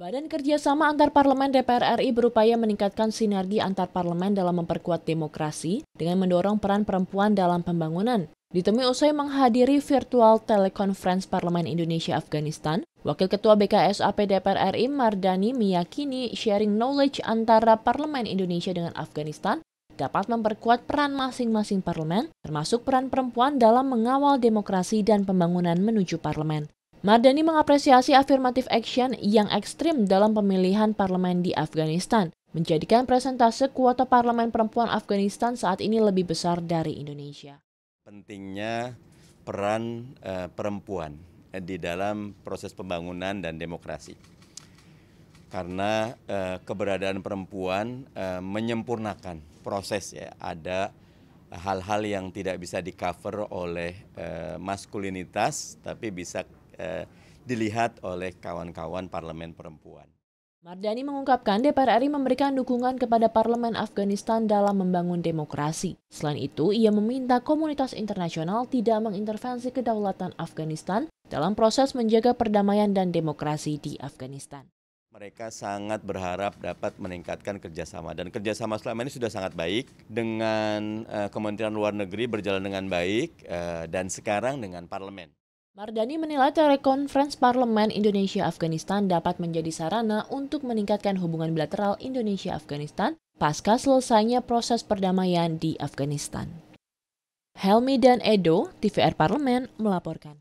Badan Kerjasama Antar Parlemen DPR RI berupaya meningkatkan sinergi antar parlemen dalam memperkuat demokrasi dengan mendorong peran perempuan dalam pembangunan. Ditemui usai menghadiri virtual telekonferensi Parlemen Indonesia Afghanistan, Wakil Ketua AP DPR RI Mardani meyakini sharing knowledge antara Parlemen Indonesia dengan Afghanistan dapat memperkuat peran masing-masing parlemen, termasuk peran perempuan dalam mengawal demokrasi dan pembangunan menuju parlemen. Mardani mengapresiasi affirmative action yang ekstrim dalam pemilihan parlemen di Afghanistan, menjadikan presentase kuota parlemen perempuan Afghanistan saat ini lebih besar dari Indonesia. Pentingnya peran uh, perempuan eh, di dalam proses pembangunan dan demokrasi karena eh, keberadaan perempuan eh, menyempurnakan proses ya ada hal-hal yang tidak bisa di cover oleh eh, maskulinitas tapi bisa eh, dilihat oleh kawan-kawan parlemen perempuan. Mardani mengungkapkan DPR RI memberikan dukungan kepada parlemen Afghanistan dalam membangun demokrasi. Selain itu, ia meminta komunitas internasional tidak mengintervensi kedaulatan Afghanistan dalam proses menjaga perdamaian dan demokrasi di Afghanistan. Mereka sangat berharap dapat meningkatkan kerjasama dan kerjasama selama ini sudah sangat baik dengan uh, Kementerian Luar Negeri berjalan dengan baik uh, dan sekarang dengan Parlemen. Mardani menilai telekonferensi Parlemen Indonesia-Afghanistan dapat menjadi sarana untuk meningkatkan hubungan bilateral Indonesia-Afghanistan pasca selesainya proses perdamaian di Afghanistan. Helmi dan Edo, TVR Parlemen, melaporkan.